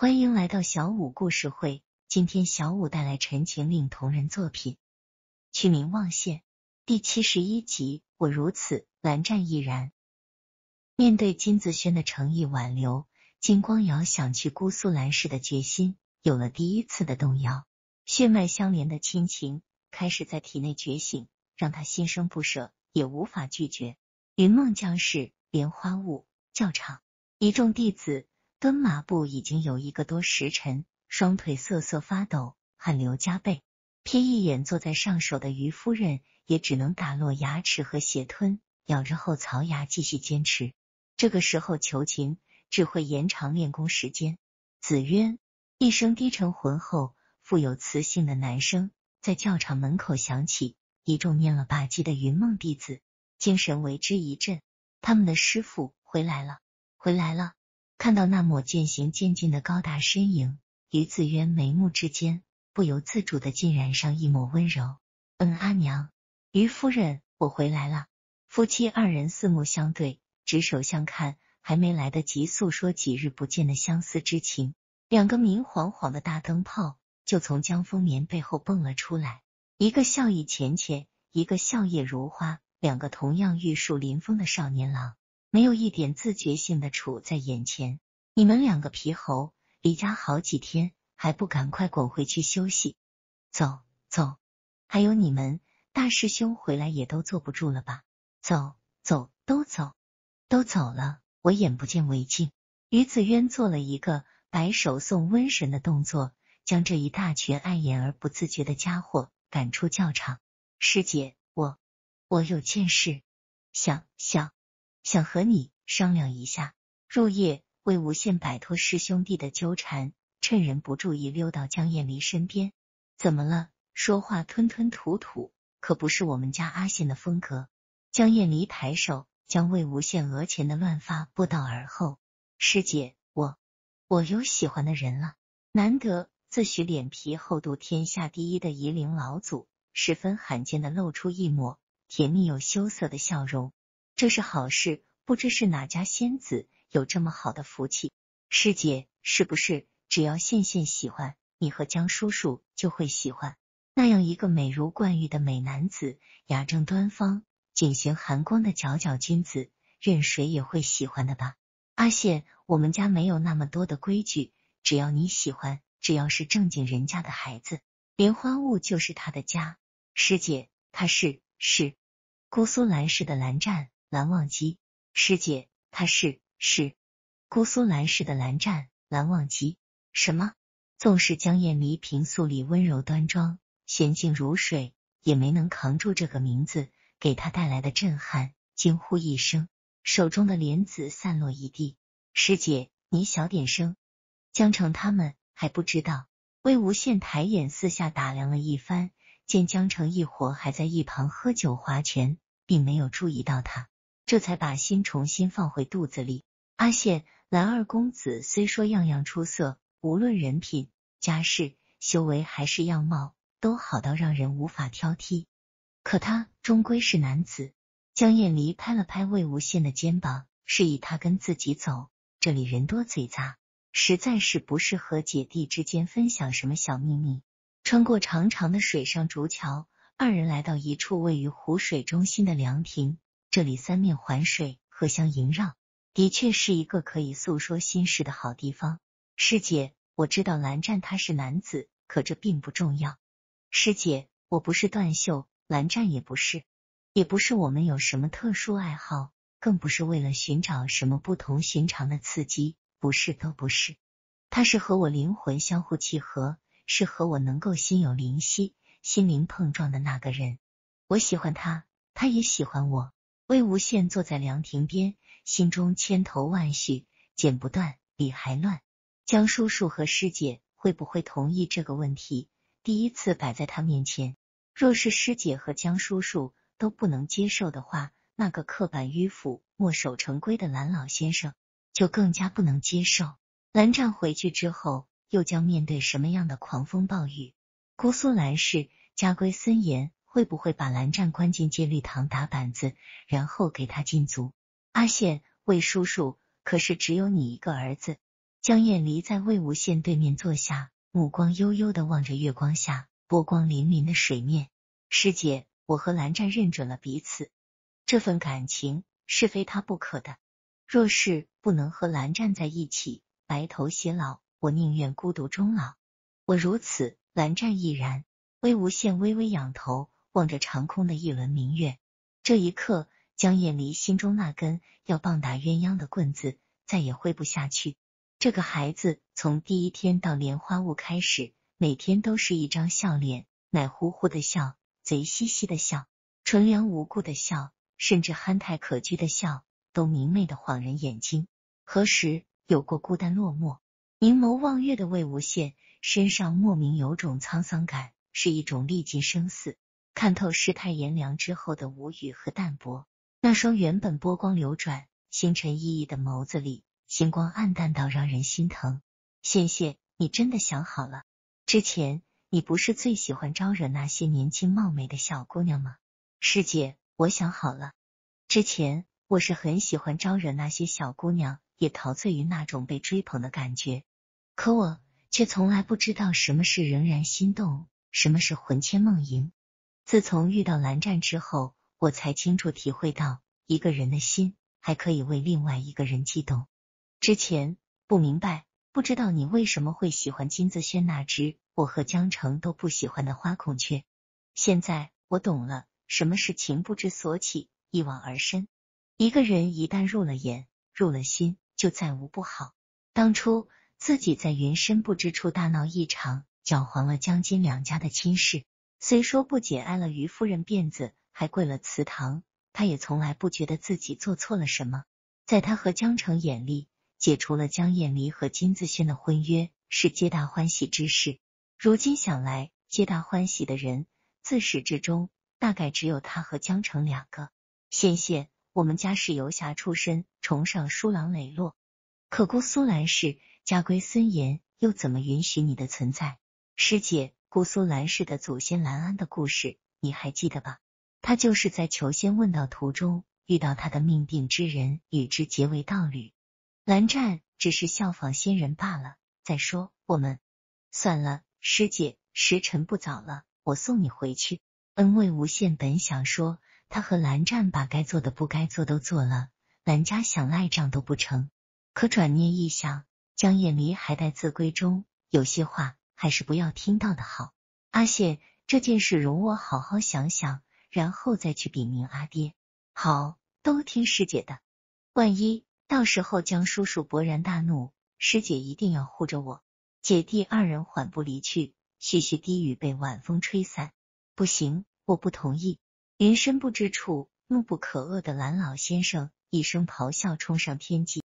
欢迎来到小五故事会。今天小五带来《陈情令》同人作品，取名《望线》第七十一集。我如此，蓝湛亦然。面对金子轩的诚意挽留，金光瑶想去姑苏蓝氏的决心有了第一次的动摇。血脉相连的亲情开始在体内觉醒，让他心生不舍，也无法拒绝。云梦江氏莲花坞教场，一众弟子。蹲马步已经有一个多时辰，双腿瑟瑟发抖，汗流浃背。瞥一眼坐在上首的于夫人，也只能打落牙齿和血吞，咬着后槽牙继续坚持。这个时候求情只会延长练功时间。子渊一声低沉浑厚、富有磁性的男声在教场门口响起，一众念了吧唧的云梦弟子精神为之一振，他们的师傅回来了，回来了。看到那抹渐行渐近的高大身影，于子渊眉目之间不由自主的浸染上一抹温柔。嗯，阿娘，于夫人，我回来了。夫妻二人四目相对，执手相看，还没来得及诉说几日不见的相思之情，两个明晃晃的大灯泡就从江风眠背后蹦了出来，一个笑意浅浅，一个笑靥如花，两个同样玉树临风的少年郎。没有一点自觉性的杵在眼前，你们两个皮猴，离家好几天，还不赶快滚回去休息？走走！还有你们大师兄回来也都坐不住了吧？走走，都走，都走了，我眼不见为净。于子渊做了一个摆手送瘟神的动作，将这一大群碍眼而不自觉的家伙赶出教场。师姐，我我有件事，想想。想和你商量一下。入夜，魏无羡摆脱师兄弟的纠缠，趁人不注意溜到江厌离身边。怎么了？说话吞吞吐吐，可不是我们家阿羡的风格。江厌离抬手将魏无羡额前的乱发拨到耳后。师姐，我我有喜欢的人了。难得，自诩脸皮厚度天下第一的夷陵老祖，十分罕见的露出一抹甜蜜又羞涩的笑容。这是好事，不知是哪家仙子有这么好的福气。师姐，是不是只要羡羡喜欢你和江叔叔就会喜欢那样一个美如冠玉的美男子，雅正端方、锦行寒光的皎皎君子，任谁也会喜欢的吧？阿羡，我们家没有那么多的规矩，只要你喜欢，只要是正经人家的孩子，莲花坞就是他的家。师姐，他是是姑苏蓝氏的蓝湛。蓝忘机师姐，他是是姑苏蓝氏的蓝湛，蓝忘机。什么？纵使江艳离平素里温柔端庄、娴静如水，也没能扛住这个名字给他带来的震撼，惊呼一声，手中的莲子散落一地。师姐，你小点声。江城他们还不知道。魏无羡抬眼四下打量了一番，见江城一伙还在一旁喝酒划拳，并没有注意到他。这才把心重新放回肚子里。阿羡，蓝二公子虽说样样出色，无论人品、家世、修为还是样貌，都好到让人无法挑剔。可他终归是男子。江晏离拍了拍魏无羡的肩膀，示意他跟自己走。这里人多嘴杂，实在是不适合姐弟之间分享什么小秘密。穿过长长的水上竹桥，二人来到一处位于湖水中心的凉亭。这里三面环水，荷香萦绕，的确是一个可以诉说心事的好地方。师姐，我知道蓝湛他是男子，可这并不重要。师姐，我不是断袖，蓝湛也不是，也不是我们有什么特殊爱好，更不是为了寻找什么不同寻常的刺激，不是，都不是。他是和我灵魂相互契合，是和我能够心有灵犀、心灵碰撞的那个人。我喜欢他，他也喜欢我。魏无羡坐在凉亭边，心中千头万绪，剪不断，理还乱。江叔叔和师姐会不会同意这个问题？第一次摆在他面前，若是师姐和江叔叔都不能接受的话，那个刻板迂腐、墨守成规的蓝老先生就更加不能接受。蓝湛回去之后，又将面对什么样的狂风暴雨？姑苏蓝氏家规森严。会不会把蓝湛关进戒律堂打板子，然后给他禁足？阿羡，魏叔叔可是只有你一个儿子。江燕离在魏无羡对面坐下，目光悠悠的望着月光下波光粼粼的水面。师姐，我和蓝湛认准了彼此，这份感情是非他不可的。若是不能和蓝湛在一起白头偕老，我宁愿孤独终老。我如此，蓝湛亦然。魏无羡微微仰头。望着长空的一轮明月，这一刻，江艳离心中那根要棒打鸳鸯的棍子再也挥不下去。这个孩子从第一天到莲花坞开始，每天都是一张笑脸，奶乎乎的笑，贼兮兮的笑，纯良无辜的笑，甚至憨态可掬的笑，都明媚的晃人眼睛。何时有过孤单落寞？凝眸望月的魏无羡身上莫名有种沧桑感，是一种历尽生死。看透世态炎凉之后的无语和淡薄，那双原本波光流转、星辰熠熠的眸子里，星光黯淡到让人心疼。谢谢，你真的想好了？之前你不是最喜欢招惹那些年轻貌美的小姑娘吗？师姐，我想好了。之前我是很喜欢招惹那些小姑娘，也陶醉于那种被追捧的感觉。可我却从来不知道什么是仍然心动，什么是魂牵梦萦。自从遇到蓝湛之后，我才清楚体会到，一个人的心还可以为另外一个人激动。之前不明白，不知道你为什么会喜欢金子轩那只我和江澄都不喜欢的花孔雀。现在我懂了，什么是情不知所起，一往而深。一个人一旦入了眼，入了心，就再无不好。当初自己在云深不知处大闹一场，搅黄了江金两家的亲事。虽说不仅挨了于夫人辫子，还跪了祠堂，他也从来不觉得自己做错了什么。在他和江城眼里，解除了江艳离和金子轩的婚约是皆大欢喜之事。如今想来，皆大欢喜的人自始至终大概只有他和江城两个。仙仙，我们家是游侠出身，崇尚疏朗磊落，可姑苏兰氏家规森严，又怎么允许你的存在，师姐？姑苏兰氏的祖先兰安的故事，你还记得吧？他就是在求仙问道途中遇到他的命定之人，与之结为道侣。蓝湛只是效仿仙人罢了。再说我们，算了，师姐，时辰不早了，我送你回去。恩，位无限本想说他和蓝湛把该做的、不该做都做了，蓝家想赖账都不成。可转念一想，江夜离还待字闺中，有些话。还是不要听到的好。阿谢，这件事容我好好想想，然后再去禀明阿爹。好，都听师姐的。万一到时候江叔叔勃然大怒，师姐一定要护着我。姐弟二人缓步离去，徐徐低语被晚风吹散。不行，我不同意。云深不知处，怒不可遏的蓝老先生一声咆哮，冲上天际。